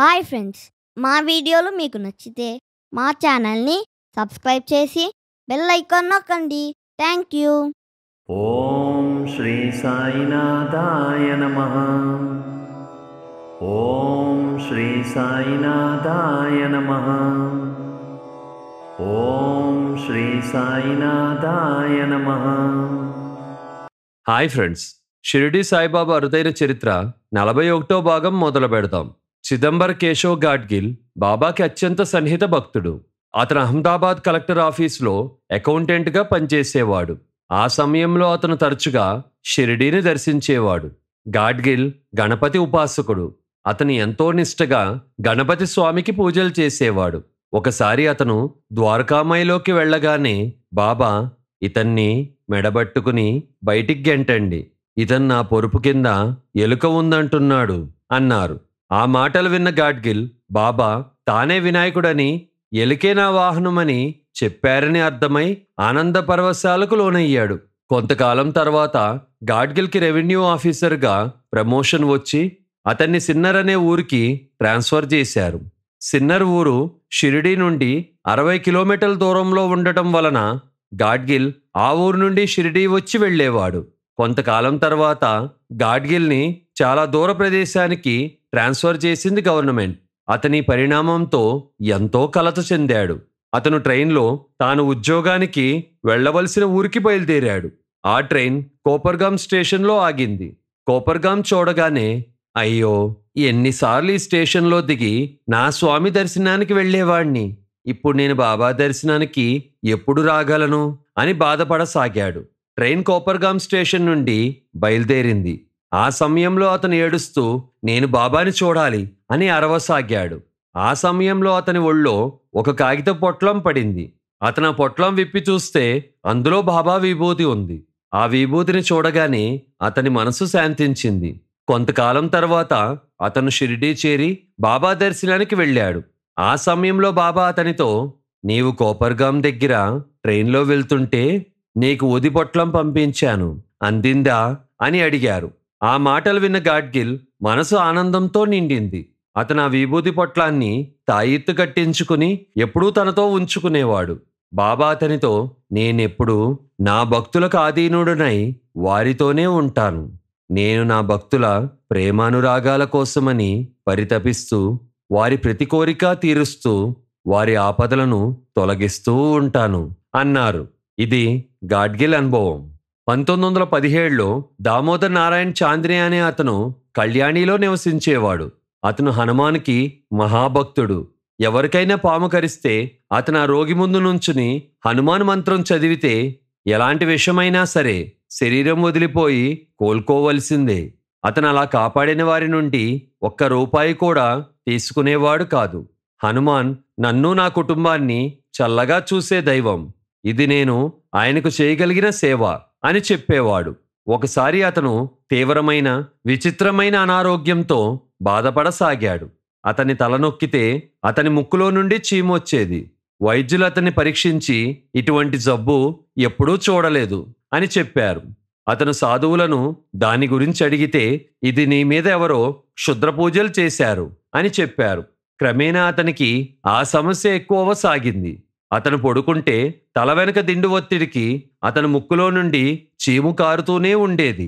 hi friends మా వీడియోలు మీకు నచ్చితే మా ఛానల్ని సబ్స్క్రైబ్ చేసి బెల్ ఐకాన్ నొక్కండి థ్యాంక్ యూ ఓం శ్రీ సాయినాథాయ నమ ఓం శ్రీ సాయినాథాయ నమ ఓం శ్రీ సాయినాథాయ నమ హాయ్ ఫ్రెండ్స్ షిరిడి సాయిబాబా అరుదైన చరిత్ర నలభై ఒకటో భాగం మొదలు పెడతాం చిదంబర్ కేశవ్ గాడ్గిల్ బాబాకి అత్యంత సన్నిహిత భక్తుడు అతను అహ్మదాబాద్ కలెక్టర్ ఆఫీస్లో అకౌంటెంట్గా పనిచేసేవాడు ఆ సమయంలో అతను తరచుగా షిరిడీని దర్శించేవాడు గాడ్గిల్ గణపతి ఉపాసకుడు అతను ఎంతో నిష్టగా గణపతి స్వామికి పూజలు చేసేవాడు ఒకసారి అతను ద్వారకామాయిలోకి వెళ్ళగానే బాబా ఇతన్ని మెడబట్టుకుని బయటికి గెంటండి ఇతను నా పొరుపు కింద ఎలుక ఉందంటున్నాడు అన్నారు ఆ మాటలు విన్న గాడ్గిల్ బాబా తానే వినాయకుడని ఎలికే నా వాహనమని చెప్పారని అర్థమై ఆనంద పరవశాలకు లోనయ్యాడు కొంతకాలం తర్వాత గాడ్గిల్కి రెవెన్యూ ఆఫీసర్గా ప్రమోషన్ వచ్చి అతన్ని సిన్నర్ అనే ఊరికి ట్రాన్స్ఫర్ చేశారు సిన్నర్ ఊరు షిరిడీ నుండి అరవై కిలోమీటర్ల దూరంలో ఉండటం వలన గాడ్గిల్ ఆ ఊరు నుండి షిరిడీ వచ్చి వెళ్ళేవాడు కొంతకాలం తర్వాత గాడ్గిల్ని చాలా దూర ప్రదేశానికి ట్రాన్స్ఫర్ చేసింది గవర్నమెంట్ అతని పరిణామంతో ఎంతో కలత చెందాడు అతను ట్రైన్లో తాను ఉద్యోగానికి వెళ్లవలసిన ఊరికి బయలుదేరాడు ఆ ట్రైన్ కోపర్గామ్ స్టేషన్లో ఆగింది కోపర్గామ్ చూడగానే అయ్యో ఎన్నిసార్లు ఈ స్టేషన్లో దిగి నా స్వామి దర్శనానికి వెళ్లేవాణ్ణి ఇప్పుడు నేను బాబా దర్శనానికి ఎప్పుడు రాగలను అని బాధపడసాగాడు ట్రైన్ కోపర్గామ్ స్టేషన్ నుండి బయలుదేరింది ఆ సమయంలో అతను ఏడుస్తూ నేను బాబాని చూడాలి అని అరవసాగాడు ఆ సమయంలో అతని ఒళ్ళో ఒక కాగిత పొట్లం పడింది అతను ఆ పొట్లం విప్పి చూస్తే అందులో బాబా విభూతి ఉంది ఆ విభూతిని చూడగానే అతని మనసు శాంతించింది కొంతకాలం తర్వాత అతను షిరిడీ చేరి బాబా దర్శనానికి వెళ్ళాడు ఆ సమయంలో బాబా అతనితో నీవు కోపర్గాం దగ్గర ట్రైన్లో వెళ్తుంటే నీకు ఉది పొట్లం పంపించాను అందిందా అని అడిగారు ఆ మాటలు విన్న గాడ్గిల్ మనసు ఆనందంతో నిండింది అతను ఆ విభూతి పొట్లాన్ని తాయిత్తు కట్టించుకుని ఎప్పుడూ తనతో ఉంచుకునేవాడు బాబా అతనితో నేనెప్పుడూ నా భక్తులకు ఆధీనుడనై వారితోనే ఉంటాను నేను నా భక్తుల ప్రేమానురాగాల కోసమని పరితపిస్తూ వారి ప్రతి కోరిక తీరుస్తూ వారి ఆపదలను తొలగిస్తూ ఉంటాను అన్నారు ఇది గాడ్గిల్ అనుభవం పంతొమ్మిది వందల పదిహేడులో దామోదర్ నారాయణ్ చాంద్రి అనే అతను కళ్యాణిలో నివసించేవాడు అతను హనుమాన్కి మహాభక్తుడు ఎవరికైనా పాము కరిస్తే అతను ఆ రోగి ముందు నుంచుని హనుమాన్ మంత్రం చదివితే ఎలాంటి విషమైనా సరే శరీరం వదిలిపోయి కోలుకోవలసిందే అతను అలా కాపాడిన వారి నుండి ఒక్క రూపాయి కూడా తీసుకునేవాడు కాదు హనుమాన్ నన్ను నా కుటుంబాన్ని చల్లగా చూసే దైవం ఇది నేను ఆయనకు చేయగలిగిన సేవ అని చెప్పేవాడు ఒకసారి అతను తీవ్రమైన విచిత్రమైన అనారోగ్యంతో బాధపడసాగాడు అతని తలనొక్కితే అతని ముక్కులో నుండి చీమొచ్చేది వైద్యులు అతన్ని పరీక్షించి ఇటువంటి జబ్బు ఎప్పుడూ చూడలేదు అని చెప్పారు అతను సాధువులను దాని గురించి అడిగితే ఇది నీ మీద ఎవరో క్షుద్ర పూజలు చేశారు అని చెప్పారు క్రమేణా అతనికి ఆ సమస్య ఎక్కువ సాగింది అతను పడుకుంటే తల వెనుక దిండు ఒత్తిడికి అతని ముక్కులో నుండి చీము కారుతూనే ఉండేది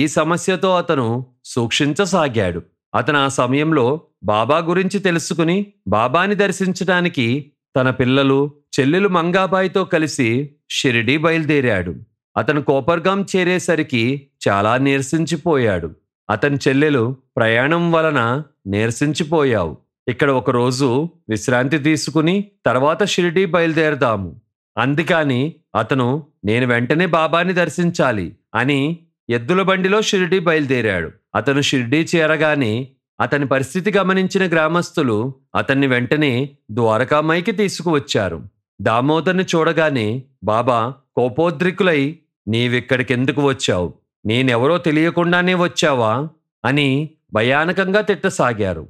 ఈ సమస్యతో అతను సూక్షించసాగాడు అతను ఆ సమయంలో బాబా గురించి తెలుసుకుని బాబాని దర్శించడానికి తన పిల్లలు చెల్లెలు మంగాబాయితో కలిసి షిరిడీ బయలుదేరాడు అతను కోపర్గాం చేరేసరికి చాలా నీరసించిపోయాడు అతని చెల్లెలు ప్రయాణం వలన నీరసించిపోయావు ఇక్కడ ఒకరోజు విశ్రాంతి తీసుకుని తర్వాత షిరిడీ బయలుదేరదాము అందుకని అతను నేను వెంటనే బాబాని దర్శించాలి అని ఎద్దుల బండిలో షిరిడీ బయలుదేరాడు అతను షిరిడీ చేరగానే అతని పరిస్థితి గమనించిన గ్రామస్తులు అతన్ని వెంటనే ద్వారకామ్మాయికి తీసుకువచ్చారు దామోదర్ని చూడగానే బాబా కోపోద్రికులై నీవిక్కడికెందుకు వచ్చావు నేనెవరో తెలియకుండానే వచ్చావా అని భయానకంగా తిట్టసాగారు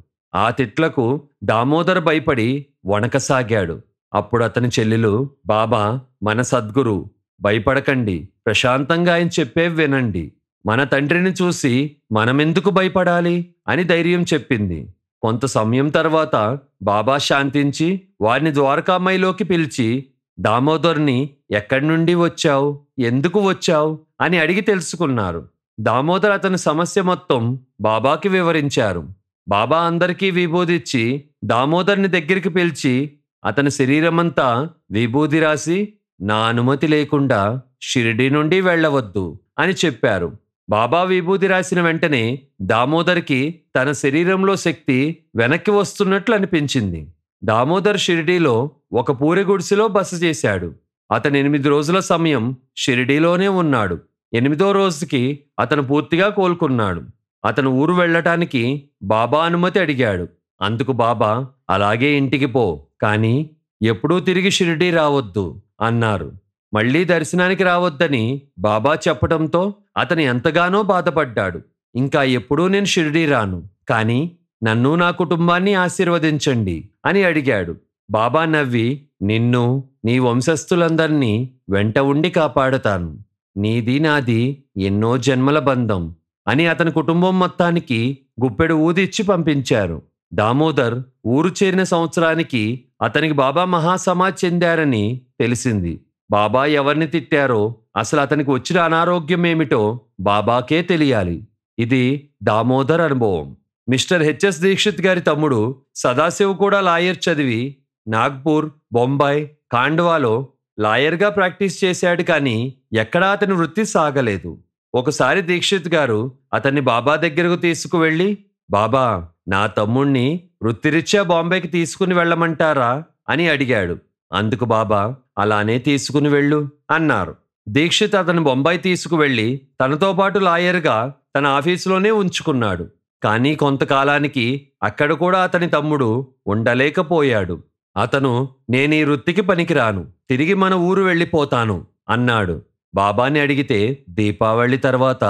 ఆ తిట్లకు దామోదర్ భయపడి వణకసాగాడు అప్పుడు అతని చెల్లెలు బాబా మన సద్గురు భయపడకండి ప్రశాంతంగా ఆయన చెప్పేవి వినండి మన తండ్రిని చూసి మనమెందుకు భయపడాలి అని ధైర్యం చెప్పింది కొంత సమయం తర్వాత బాబా శాంతించి వారిని ద్వారకామ్మాయిలోకి పిలిచి దామోదర్ని ఎక్కడి నుండి వచ్చావు ఎందుకు వచ్చావు అని అడిగి తెలుసుకున్నారు దామోదర్ అతని సమస్య మొత్తం బాబాకి వివరించారు బాబా అందరికీ విభూదిచ్చి దామోదర్ని దగ్గరికి పిలిచి అతని శరీరమంతా విభూది రాసి నా అనుమతి లేకుండా షిరిడి నుండి వెళ్ళవద్దు అని చెప్పారు బాబా విభూది రాసిన వెంటనే దామోదర్కి తన శరీరంలో శక్తి వెనక్కి వస్తున్నట్లు అనిపించింది దామోదర్ షిరిడీలో ఒక పూరి గుడిసెలో బస చేశాడు అతను ఎనిమిది రోజుల సమయం షిరిడీలోనే ఉన్నాడు ఎనిమిదో రోజుకి అతను పూర్తిగా కోలుకున్నాడు అతను ఊరు వెళ్ళటానికి బాబా అనుమతి అడిగాడు అందుకు బాబా అలాగే ఇంటికి పో కానీ ఎప్పుడూ తిరిగి షిరిడీ రావద్దు అన్నారు మళ్లీ దర్శనానికి రావద్దని బాబా చెప్పటంతో అతను ఎంతగానో బాధపడ్డాడు ఇంకా ఎప్పుడూ నేను షిరిడీ రాను కానీ నన్ను నా కుటుంబాన్ని ఆశీర్వదించండి అని అడిగాడు బాబా నవ్వి నిన్ను నీ వంశస్థులందరినీ వెంట ఉండి కాపాడతాను నీది నాది ఎన్నో జన్మల బంధం అని అతని కుటుంబం మొత్తానికి గుప్పెడు ఊదిచ్చి పంపించారు దామోదర్ ఊరు చేరిన సంవత్సరానికి అతనికి బాబా మహాసమాజ్ చెందారని తెలిసింది బాబా ఎవరిని తిట్టారో అసలు అతనికి వచ్చిన అనారోగ్యం ఏమిటో బాబాకే తెలియాలి ఇది దామోదర్ అనుభవం మిస్టర్ హెచ్ఎస్ దీక్షిత్ గారి తమ్ముడు సదాశివ్ కూడా లాయర్ చదివి నాగ్పూర్ బొంబాయి ఖాండ్వాలో లాయర్గా ప్రాక్టీస్ చేశాడు కానీ ఎక్కడా అతని వృత్తి సాగలేదు ఒకసారి దీక్షిత్ గారు అతన్ని బాబా దగ్గరకు తీసుకువెళ్ళి బాబా నా తమ్ముణ్ణి వృత్తిరీత్యా బాంబేకి తీసుకుని వెళ్ళమంటారా అని అడిగాడు అందుకు బాబా అలానే తీసుకుని వెళ్ళు అన్నారు దీక్షిత్ అతను బొంబాయి తీసుకువెళ్ళి తనతో పాటు లాయర్గా తన ఆఫీసులోనే ఉంచుకున్నాడు కానీ కొంతకాలానికి అక్కడ కూడా అతని తమ్ముడు ఉండలేకపోయాడు అతను నేను ఈ వృత్తికి పనికిరాను తిరిగి మన ఊరు వెళ్ళిపోతాను అన్నాడు బాబాని అడిగితే దీపావళి తర్వాత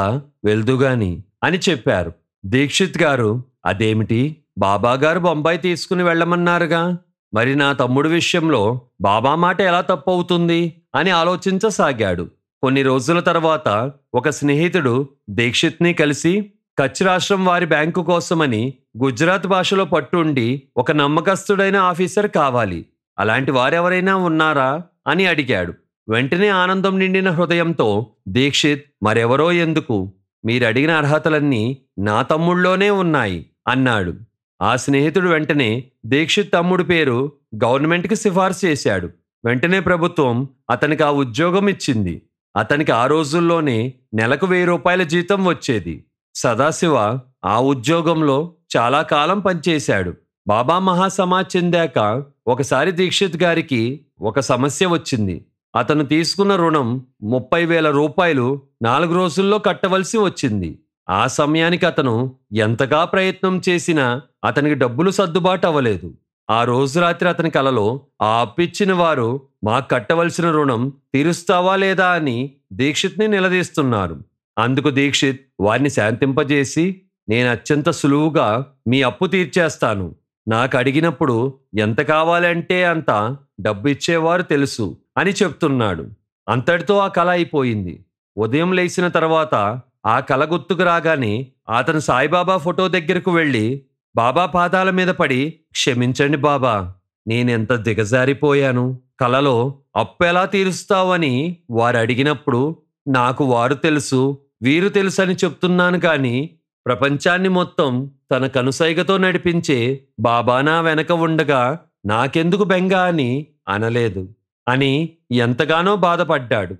వెళ్దుగాని అని చెప్పారు దీక్షిత్ గారు అదేమిటి బాబాగారు బొంబాయి తీసుకుని వెళ్ళమన్నారుగా మరి నా తమ్ముడు విషయంలో బాబా మాట ఎలా తప్పవుతుంది అని ఆలోచించసాగాడు కొన్ని రోజుల తర్వాత ఒక స్నేహితుడు దీక్షిత్ని కలిసి కచ్ రాష్ట్రం వారి బ్యాంకు కోసమని గుజరాత్ భాషలో పట్టుండి ఒక నమ్మకస్తుడైన ఆఫీసర్ కావాలి అలాంటి వారెవరైనా ఉన్నారా అని అడిగాడు వెంటనే ఆనందం నిండిన హృదయంతో దీక్షిత్ మరెవరో ఎందుకు మీరడిగిన అర్హతలన్నీ నా తమ్ముళ్ళలోనే ఉన్నాయి అన్నాడు ఆ స్నేహితుడు వెంటనే దీక్షిత్ తమ్ముడు పేరు గవర్నమెంట్కి సిఫార్సు చేశాడు వెంటనే ప్రభుత్వం అతనికి ఆ ఉద్యోగం ఇచ్చింది అతనికి ఆ రోజుల్లోనే నెలకు వెయ్యి రూపాయల జీతం వచ్చేది సదాశివ ఆ ఉద్యోగంలో చాలా కాలం పనిచేశాడు బాబా మహాసమాజ్ చెందాక ఒకసారి దీక్షిత్ గారికి ఒక సమస్య వచ్చింది అతను తీసుకున్న రుణం ముప్పై వేల రూపాయలు నాలుగు రోజుల్లో కట్టవలసి వచ్చింది ఆ సమయానికి అతను ఎంతగా ప్రయత్నం చేసినా అతనికి డబ్బులు సర్దుబాటు అవ్వలేదు ఆ రోజు రాత్రి అతని కలలో ఆ అప్పిచ్చిన వారు మాకు కట్టవలసిన రుణం తీరుస్తావా లేదా అని దీక్షిత్ని నిలదీస్తున్నారు అందుకు దీక్షిత్ వారిని శాంతింపజేసి నేను అత్యంత సులువుగా మీ అప్పు తీర్చేస్తాను నాకు అడిగినప్పుడు ఎంత కావాలంటే అంత డబ్బు ఇచ్చేవారు తెలుసు అని చెప్తున్నాడు అంతటితో ఆ కళ అయిపోయింది ఉదయం లేచిన తర్వాత ఆ కళ గుర్తుకు రాగానే అతను సాయిబాబా ఫోటో దగ్గరకు వెళ్ళి బాబా పాదాల మీద పడి క్షమించండి బాబా నేనెంత దిగజారిపోయాను కలలో అప్పు ఎలా తీరుస్తావని వారు అడిగినప్పుడు నాకు వారు తెలుసు వీరు తెలుసు అని చెప్తున్నాను కానీ ప్రపంచాన్ని మొత్తం తన కనుసైగతో నడిపించే బాబా నా వెనక ఉండగా నాకెందుకు బెంగ అని అనలేదు అని ఎంతగానో బాధపడ్డాడు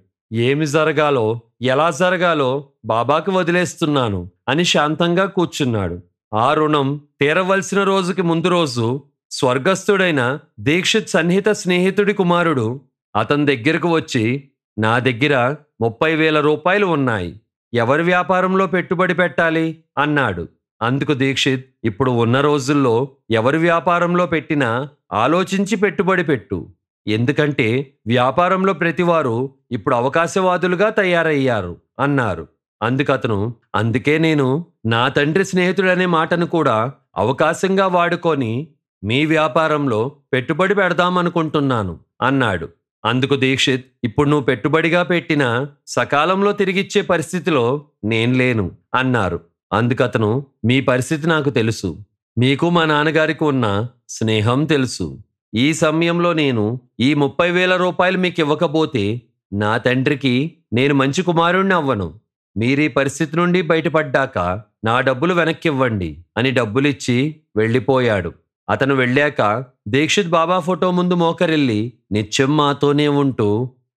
ఏమి జరగాలో ఎలా జరగాలో బాబాకు వదిలేస్తున్నాను అని శాంతంగా కూర్చున్నాడు ఆ రుణం తీరవలసిన రోజుకి ముందు రోజు స్వర్గస్థుడైన దీక్షిత్ సన్నిహిత స్నేహితుడి కుమారుడు అతని దగ్గరకు వచ్చి నా దగ్గర ముప్పై వేల రూపాయలు ఉన్నాయి ఎవరి వ్యాపారంలో పెట్టుబడి పెట్టాలి అన్నాడు అందుకు దీక్షిత్ ఇప్పుడు ఉన్న రోజుల్లో ఎవరి వ్యాపారంలో పెట్టినా ఆలోచించి పెట్టుబడి పెట్టు ఎందుకంటే వ్యాపారంలో ప్రతివారు ఇప్పుడు అవకాశవాదులుగా తయారయ్యారు అన్నారు అందుకతను అందుకే నేను నా తండ్రి స్నేహితుడనే మాటను కూడా అవకాశంగా వాడుకొని మీ వ్యాపారంలో పెట్టుబడి పెడదామనుకుంటున్నాను అన్నాడు అందుకు దీక్షిత్ ఇప్పుడు నువ్వు పెట్టుబడిగా పెట్టిన సకాలంలో తిరిగిచ్చే పరిస్థితిలో నేను లేను అన్నారు అందుకతను మీ పరిస్థితి నాకు తెలుసు మీకు మా నాన్నగారికి ఉన్న స్నేహం తెలుసు ఈ సమయంలో నేను ఈ ముప్పై వేల రూపాయలు మీకు ఇవ్వకపోతే నా తండ్రికి నేను మంచి కుమారుణ్ణి అవ్వను మీరు ఈ పరిస్థితి నుండి బయటపడ్డాక నా డబ్బులు వెనక్కివ్వండి అని డబ్బులిచ్చి వెళ్ళిపోయాడు అతను వెళ్ళాక దీక్షిత్ బాబా ఫోటో ముందు మోకరిల్లి నిత్యం మాతోనే ఉంటూ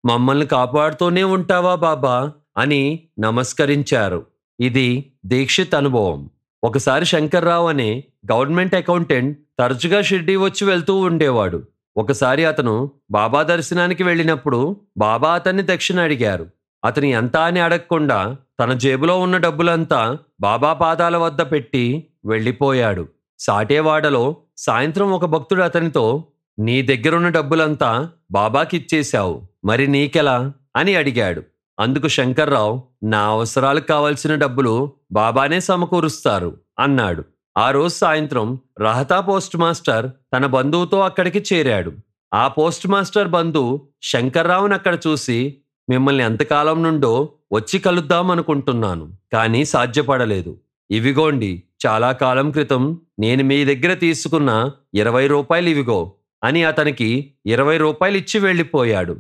మమ్మల్ని కాపాడుతూనే ఉంటావా బాబా అని నమస్కరించారు ఇది దీక్షిత్ అనుభవం ఒకసారి శంకర్రావు అనే గవర్నమెంట్ అకౌంటెంట్ తరచుగా షిర్డీ వచ్చి వెళ్తూ ఉండేవాడు ఒకసారి అతను బాబా దర్శనానికి వెళ్ళినప్పుడు బాబా అతన్ని దక్షిణ అడిగారు అతని ఎంత అని అడగకుండా తన జేబులో ఉన్న డబ్బులంతా బాబా పాదాల వద్ద పెట్టి వెళ్ళిపోయాడు సాటేవాడలో సాయంత్రం ఒక భక్తుడు అతనితో నీ దగ్గరున్న డబ్బులంతా బాబాకిచ్చేశావు మరి నీకెలా అని అడిగాడు అందుకు శంకర్రావు నా అవసరాలకు కావలసిన డబ్బులు బాబానే సమకూరుస్తారు అన్నాడు ఆ రోజు సాయంత్రం రహతా పోస్ట్ మాస్టర్ తన బంధువుతో అక్కడికి చేరాడు ఆ పోస్ట్ మాస్టర్ బంధువు శంకర్రావును అక్కడ చూసి మిమ్మల్ని ఎంతకాలం నుండో వచ్చి కలుద్దాం అనుకుంటున్నాను కానీ సాధ్యపడలేదు ఇవిగోండి చాలా కాలం క్రితం నేను మీ దగ్గర తీసుకున్న ఇరవై రూపాయలు ఇవిగో అని అతనికి ఇరవై రూపాయలు ఇచ్చి వెళ్ళిపోయాడు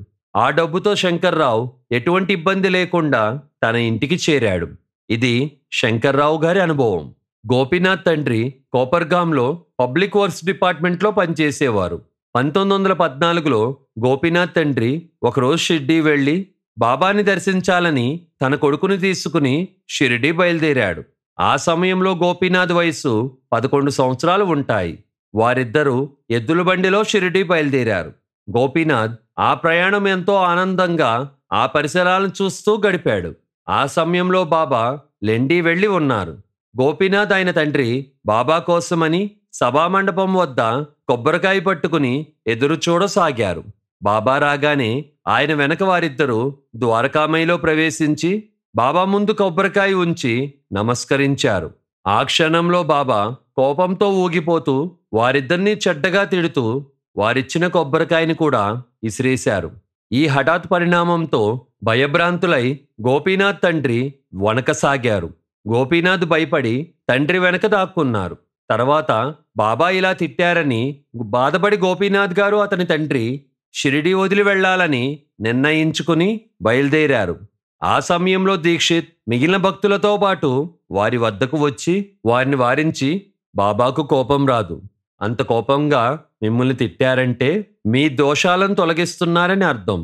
ఆ డబ్బుతో శంకర్రావు ఎటువంటి ఇబ్బంది లేకుండా తన ఇంటికి చేరాడు ఇది శంకర్రావు గారి అనుభవం గోపీనాథ్ తండ్రి కోపర్గాంలో పబ్లిక్ వర్క్స్ డిపార్ట్మెంట్లో పనిచేసేవారు పంతొమ్మిది వందల పద్నాలుగులో గోపీనాథ్ తండ్రి ఒకరోజు షిర్డీ వెళ్ళి బాబాని దర్శించాలని తన కొడుకుని తీసుకుని షిరిడీ బయలుదేరాడు ఆ సమయంలో గోపీనాథ్ వయస్సు పదకొండు సంవత్సరాలు ఉంటాయి వారిద్దరూ ఎద్దుల బండిలో షిరిడీ బయలుదేరారు గోపీనాథ్ ఆ ప్రయాణం ఎంతో ఆనందంగా ఆ పరిసరాలను చూస్తూ గడిపాడు ఆ సమయంలో బాబా లెండి వెళ్ళి ఉన్నారు గోపీనాథ్ ఆయన తండ్రి బాబా కోసమని సభామండపం వద్ద కొబ్బరికాయ పట్టుకుని ఎదురు చూడసాగారు బాబా రాగానే ఆయన వెనక వారిద్దరూ ద్వారకామయిలో ప్రవేశించి బాబా ముందు కొబ్బరికాయ ఉంచి నమస్కరించారు ఆ క్షణంలో బాబా కోపంతో ఊగిపోతూ వారిద్దరినీ చెడ్డగా తిడుతూ వారిచ్చిన కొబ్బరికాయని కూడా ఇసిరేశారు ఈ హఠాత్ పరిణామంతో భయభ్రాంతులై గోపీనాథ్ తండ్రి సాగారు గోపీనాథ్ భయపడి తండ్రి వెనక దాక్కున్నారు తర్వాత బాబా ఇలా తిట్టారని బాధపడి గోపీనాథ్ గారు అతని తండ్రి షిరిడి వదిలి వెళ్లాలని నిర్ణయించుకుని బయలుదేరారు ఆ సమయంలో దీక్షిత్ మిగిలిన భక్తులతో పాటు వారి వద్దకు వచ్చి వారిని వారించి బాబాకు కోపం రాదు అంత కోపంగా మిమ్మల్ని తిట్టారంటే మీ దోషాలను తొలగిస్తున్నారని అర్థం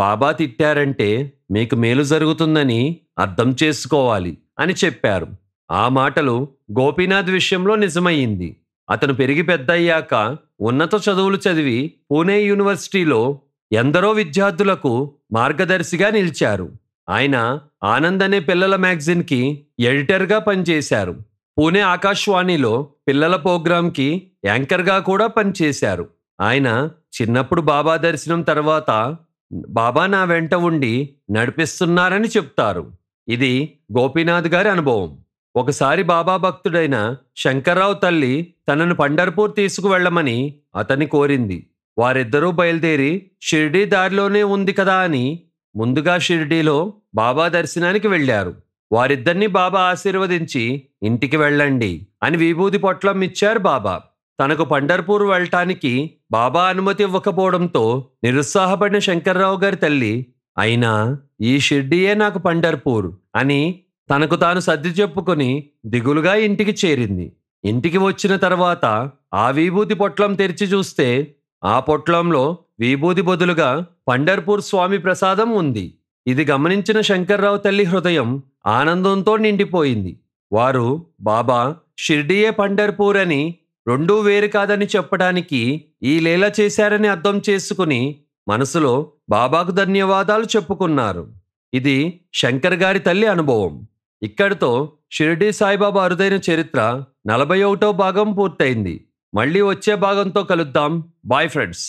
బాబా తిట్టారంటే మీకు మేలు జరుగుతుందని అర్థం చేసుకోవాలి అని చెప్పారు ఆ మాటలు గోపీనాథ్ విషయంలో నిజమయ్యింది అతను పెరిగి పెద్దయ్యాక ఉన్నత చదువులు చదివి పూణే యూనివర్సిటీలో ఎందరో విద్యార్థులకు మార్గదర్శిగా నిలిచారు ఆయన ఆనంద్ అనే పిల్లల మ్యాగజిన్కి ఎడిటర్గా పనిచేశారు పూణే ఆకాశవాణిలో పిల్లల ప్రోగ్రాంకి యాంకర్గా కూడా పనిచేశారు ఆయన చిన్నప్పుడు బాబా దర్శనం తర్వాత బాబా నా వెంట ఉండి నడిపిస్తున్నారని చెప్తారు ఇది గోపీనాథ్ గారి అనుభవం ఒకసారి బాబా భక్తుడైన శంకర్రావు తల్లి తనను పండర్పూర్ తీసుకువెళ్లమని అతని కోరింది వారిద్దరూ బయలుదేరి షిర్డీ దారిలోనే ఉంది కదా అని ముందుగా షిరిడీలో బాబా దర్శనానికి వెళ్ళారు వారిద్దరిని బాబా ఆశీర్వదించి ఇంటికి వెళ్ళండి అని విభూది పొట్లం ఇచ్చారు బాబా తనకు పండర్పూర్ వెళ్ళటానికి బాబా అనుమతి ఇవ్వకపోవడంతో నిరుత్సాహపడిన శంకర్రావు గారి తల్లి అయినా ఈ షిర్డీయే నాకు పండర్పూర్ అని తనకు తాను సర్ది చెప్పుకుని దిగులుగా ఇంటికి చేరింది ఇంటికి వచ్చిన తర్వాత ఆ విభూతి పొట్లం తెరిచి చూస్తే ఆ పొట్లంలో విభూతి బదులుగా పండర్పూర్ స్వామి ప్రసాదం ఉంది ఇది గమనించిన శంకర్రావు తల్లి హృదయం ఆనందంతో నిండిపోయింది వారు బాబా షిర్డియే పండర్పూర్ అని రెండూ వేరు కాదని చెప్పడానికి ఈ లీల చేశారని అర్థం చేసుకుని మనసులో బాబాకు ధన్యవాదాలు చెప్పుకున్నారు ఇది శంకర్ గారి తల్లి అనుభవం ఇక్కడితో షిర్డి సాయిబాబా అరుదైన చరిత్ర నలభై ఒకటో భాగం పూర్తయింది మళ్ళీ వచ్చే భాగంతో కలుద్దాం బాయ్ ఫ్రెండ్స్